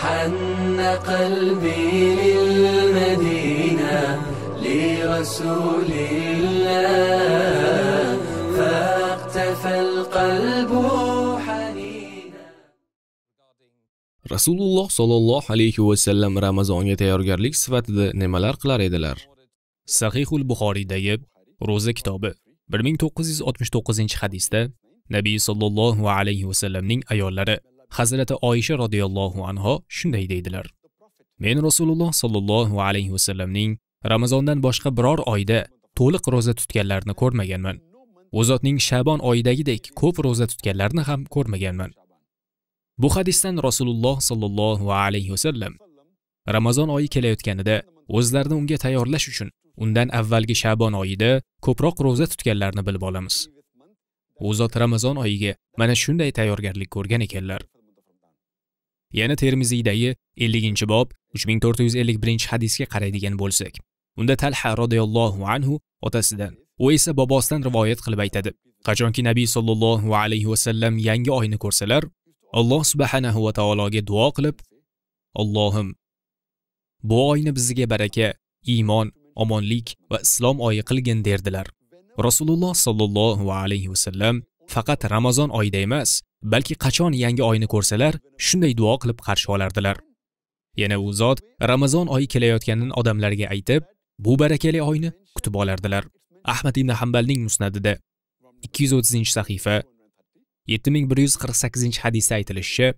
حن قلبي للمدينة لرسول الله فاقتفى القلب rasululloh sollallohu alayhi vasallam ramazonga tayyorgarlik sifatida nimalar qilar edilar sahihul buxoriydagi ro'za kitobi 1969 hadisda nabiy sollallohu alayhi vasallamning ayollari hazrati oyisha roziyallohu anho shunday deydilar men rasululloh sollallohu alayhi vasallamning ramazondan boshqa biror oyda to'liq ro'za tutganlarini ko'rmaganman u zotning shabon oyidagidek ko'p ro'za tutganlarini ham ko'rmaganman bu hadisdan rasululloh sollallohu alayhi vasallam ramazon oyi kelayotganida o'zlarini unga tayyorlash uchun undan avvalgi shabon oyida ko'proq ro'za tutganlarini bilib olamiz u zot ramazon oyiga mana shunday tayyorgarlik ko'rgan ekanlar yana termiziydagi 50 bob 3451 hadisga qaraydigan bo'lsak unda talha roziyallohu anhu otasidan u esa bobosidan rivoyat qilib aytadi qachonki nabiy sollallohu alayhi vasallam yangi oyni ko'rsalar alloh subhanahu va taologa duo qilib allohim bu oyni bizga baraka iymon omonlik va islom oyi qilgin derdilar rasululloh sollallohu alayhi vasallam faqat ramazon oyida emas balki qachon yangi oyni ko'rsalar shunday duo qilib qarshi olardilar yana u zot ramazon oyi kelayotganini odamlarga aytib bu barakali oyni kutib olardilar ahmad ibn hambalning musnadida 230 sahifa 7148 hadisda aytilishicha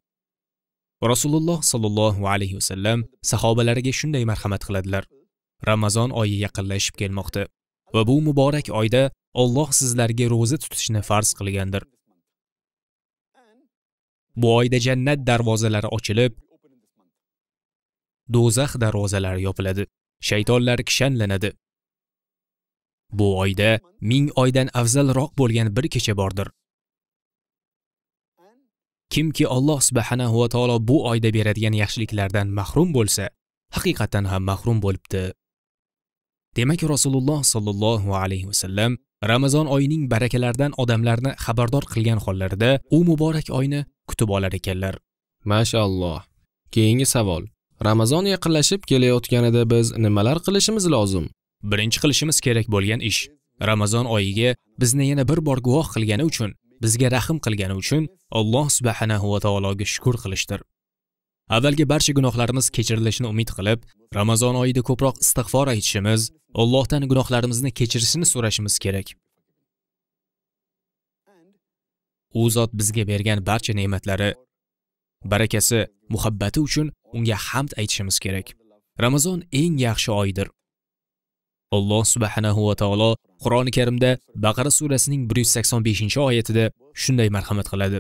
rasululloh sollallohu alayhi vasallam sahobalariga shunday marhamat qiladilar ramazon oyi yaqinlashib kelmoqda va bu muborak oyda Alloh sizlarga ro'za tutishni farz qilgandir bu oyda jannat darvozalari ochilib do'zax darvozalari yopiladi shaytonlar kishanlanadi bu oyda ming oydan afzalroq bo'lgan bir kecha bordir kimki alloh subhanahu va taolo bu oyda beradigan yaxshiliklardan mahrum bo'lsa haqiqatan ham mahrum bo'libdi demak rasululloh sollallohu alayhi vasallam ramazon oyining barakalaridan odamlarni xabardor qilgan hollarida u muborak oyni kutib olar ekanlar mashalloh keyingi savol ramazon yaqinlashib kelayotganida biz nimalar qilishimiz lozim birinchi qilishimiz kerak bo'lgan ish ramazon oyiga bizni yana bir bor guvoh qilgani uchun bizga rahm qilgani uchun alloh subhanahu va taologa shukur qilishdir avvalgi barcha gunohlarimiz kechirilishini umid qilib ramazon oyida ko'proq istig'for aytishimiz allohdan gunohlarimizni kechirishini so'rashimiz kerak u zot bizga bergan barcha ne'matlari barakasi muhabbati uchun unga hamd aytishimiz kerak ramazon eng yaxshi oydir alloh subhanahu va taolo qur'oni karimda baqara surasining 185 oyatida shunday marhamat qiladi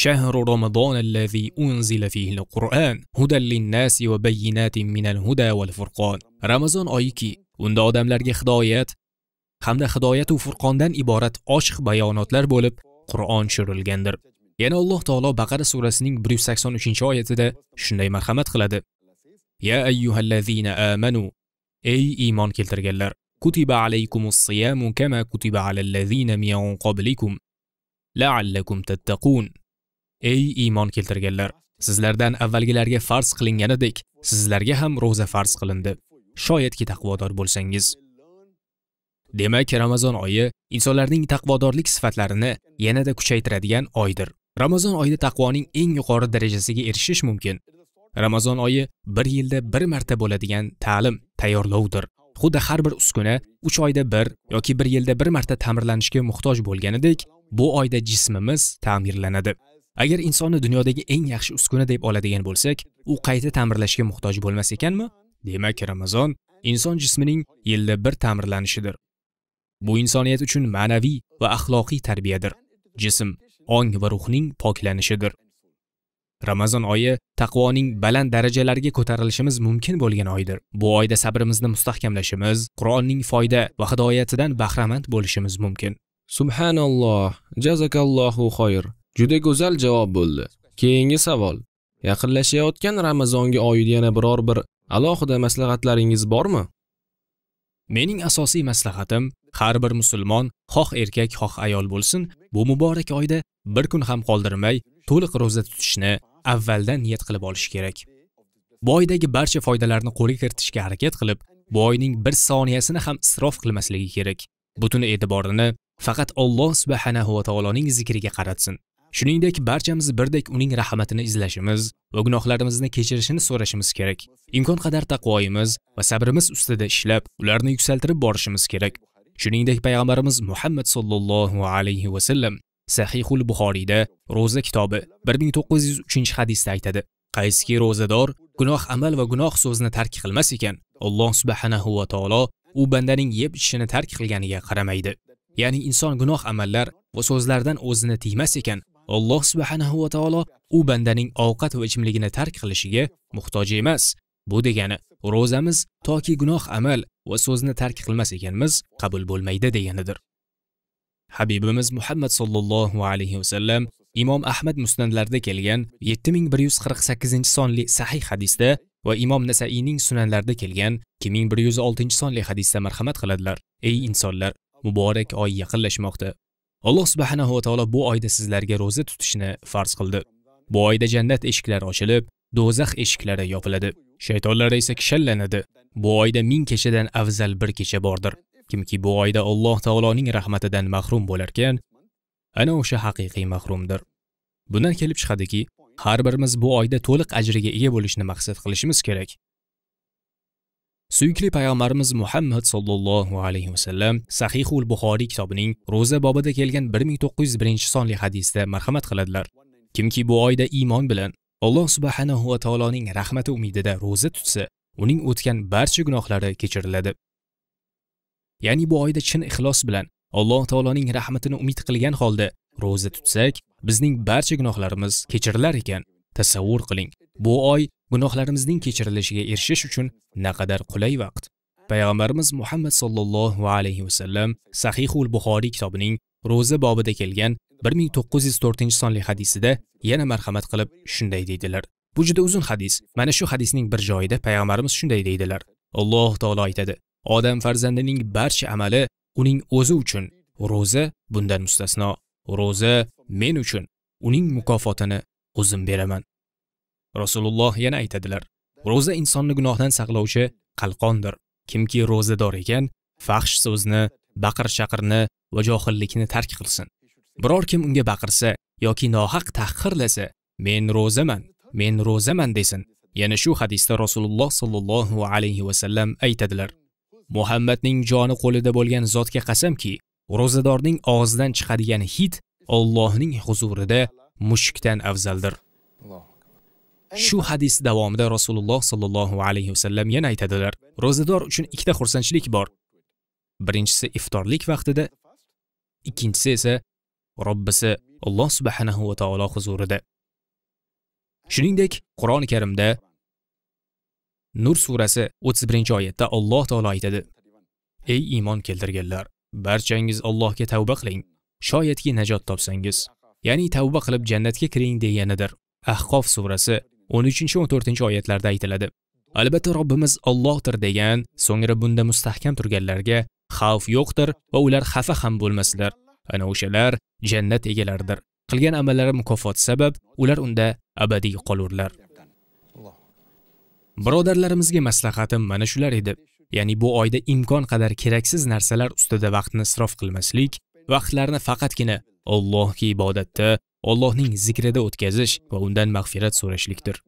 shahru ramazon allazi unzila fihi alquran hudan linnasi va bayyinatin minal huda val furqon ramazon oyiki unda odamlarga hidoyat hamda hidoyatu furqondan iborat ochiq bayonotlar bo'lib Qur'on tushirilgandir. Yana Alloh taolo Baqara surasining 183-oyatida shunday marhamat qiladi. Ya ayyuhallazina amanu ey iymon keltirganlar kutiba alaykumus kama kutiba alallazina min qablikum la'allakum tattaqun ey iymon keltirganlar sizlardan avvalgilarga farz qilinganidek sizlarga ham ro'za farz qilindi shoyatki taqvodor bo'lsangiz Demak, Ramazon oyi insonlarning taqvodorlik sifatlarini yanada kuchaytiradigan oydir. Ramazon oyida taqvoning eng yuqori darajasiga erishish mumkin. Ramazon oyi bir yilda bir marta bo'ladigan ta'lim tayyorlovdir. Xuddi har bir uskuna 3 oyda bir yoki bir yilda bir marta ta'mirlanishga muhtoj bo'lganidek, bu oyda jismimiz ta'mirlanadi. Agar insonni dunyodagi eng yaxshi uskuna deb oladigan bo'lsak, u qayta ta'mirlashga muhtoj bo'lmas ekanmi? Demak, Ramazon inson jismining yilda bir ta'mirlanishidir. Bu insoniyat uchun ma'naviy va axloqiy tarbiyadir. Jism, ong va ruhning poklanishidir. Ramazon oyi taqvoning baland darajalarga ko'tarilishimiz mumkin bo'lgan oydir. Bu oyda sabrimizni mustahkamlashimiz, Qur'onning foyda va hidoyatidan bahramand bo'lishimiz mumkin. Subhanalloh, jazakallohu xoyr. Juda go'zal javob bo'ldi. Keyingi savol. Yaqinlashayotgan Ramazonga oid yana biror bir alohida maslahatlaringiz bormi? mening asosiy maslahatim har bir musulmon xoh erkak xoh ayol bo'lsin bu muborak oyda bir kun ham qoldirmay to'liq ro'za tutishni avvaldan niyat qilib olish kerak bu oydagi barcha foydalarni qo'lga kiritishga harakat qilib bu oyning bir soniyasini ham isrof qilmasligi kerak butun e'tiborini faqat Alloh subhanahu va taoloning zikriga qaratsin Shuningdek, barchamiz birdek uning rahmatini izlashimiz va gunohlarimizni kechirishini so'rashimiz kerak. Imkon qadar taqvoyimiz va sabrimiz ustida ishlab, ularni yuksaltirib borishimiz kerak. Shuningdek, payg'ambarimiz Muhammad sollallohu alayhi va sallam Sahihul Buxoriyda roza kitobi 1903-hadisda aytadi: qaysiki rozador gunoh amal va gunoh so'zni tark qilmas ekan, Alloh subhanahu va taolo u bandaning yeb ichishini tark qilganiga qaramaydi. Ya'ni inson gunoh amallar va so'zlardan o'zini tiymas ekan, alloh subhanahu va taolo u bandaning ovqat va ichimligini tark qilishiga muhtoj emas bu degani ro'zamiz toki gunoh amal va so'zni tark qilmas ekanmiz qabul bo'lmaydi deganidir habibimiz muhammad sallallohu alayhi vasallam imom ahmad musnatlarida kelgan 7148 sonli sahih hadisda va imom nasaiyning sunanlarida kelgan 2106 sonli hadisda marhamat qiladilar ey insonlar muborak oy yaqinlashmoqda alloh subhanahu va taolo bu oyda sizlarga ro'za tutishni farz qildi bu oyda jannat eshiklari ochilib do'zax eshiklari yopiladi shaytonlar esa kishanlanadi bu oyda ming kechadan afzal bir kecha bordir kimki bu oyda alloh taoloning rahmatidan mahrum bo'larkan ana o'sha haqiqiy mahrumdir bundan kelib chiqadiki har birimiz bu oyda to'liq ajriga ega bo'lishni maqsad qilishimiz kerak Suyukli payg'ambarimiz Muhammad sollallohu alayhi vasallam Sahihul Buxoriy kitobining ro'za bobida kelgan 1901-sonli hadisda marhamat qiladilar. Kimki bu oyda iymon bilan Alloh subhanahu va taoloning rahmati umidida ro'za tutsa, uning o'tgan barcha gunohlari kechiriladi. Ya'ni bu oyda chin ixlos bilan Alloh taoloning rahmatini umid qilgan holda ro'za tutsak, bizning barcha gunohlarimiz kechirilar ekan. Tasavvur qiling. Bu oy gunohlarimizning kechirilishiga erishish uchun naqadar qulay vaqt payg'ambarimiz muhammad sollallohu alayhi vasallam sahihul buxoriy kitobining ro'za bobida kelgan 1904 sonli hadisida yana marhamat qilib shunday deydilar bu juda uzun hadis mana shu hadisning bir joyida payg'ambarimiz shunday deydilar alloh taolo aytadi odam farzandining barcha amali uning o'zi uchun ro'za bundan mustasno ro'za men uchun uning mukofotini o'zim beraman rasululloh yana aytadilar ro'za insonni gunohdan saqlovchi qalqondir kimki ro'zador ekan faxsh so'zni baqir chaqirni va johillikni tark qilsin biror kim unga baqirsa yoki nohaq tahqirlasa men ro'zaman men ro'zaman desin yana shu hadisda rasululloh sollallohu alayhi vasallam aytadilar muhammadning joni qo'lida bo'lgan zotga qasamki ro'zadorning og'zidan chiqadigan hid Allohning huzurida mushkdan afzaldir. Allah. shu hadis davomida rasululloh sollallohu alayhi vasallam yana aytadilar ro'zador uchun ikkita xursandchilik bor birinchisi iftorlik vaqtida ikkinchisi esa robbisi alloh subhanahu va taolo huzurida shuningdek qur'oni karimda nur surasi o'ttiz birinchi oyatda alloh taolo aytadi ey iymon keltirganlar barchangiz allohga tavba qiling shoyatki najot topsangiz ya'ni tavba qilib jannatga kiring deganidir ahqof surasi 13-14 oyatlarda aytiladi. Albatta Robbimiz Allohdir degan, so'ngra bunda mustahkam turganlarga xavf yo'qdir va ular xafa ham bo'lmaslar. Ana o'shalar jannat egalaridir. Qilgan amallari mukofot sabab ular unda abadiy qolurlar. Birodarlarimizga maslahatim mana shular edi. Ya'ni bu oyda imkon qadar keraksiz narsalar ustida vaqtni isrof qilmaslik, vaqtlarni faqatgina Allohga ibodatda Allohning zikrida o'tkazish va undan mag'firat so'rashlikdir.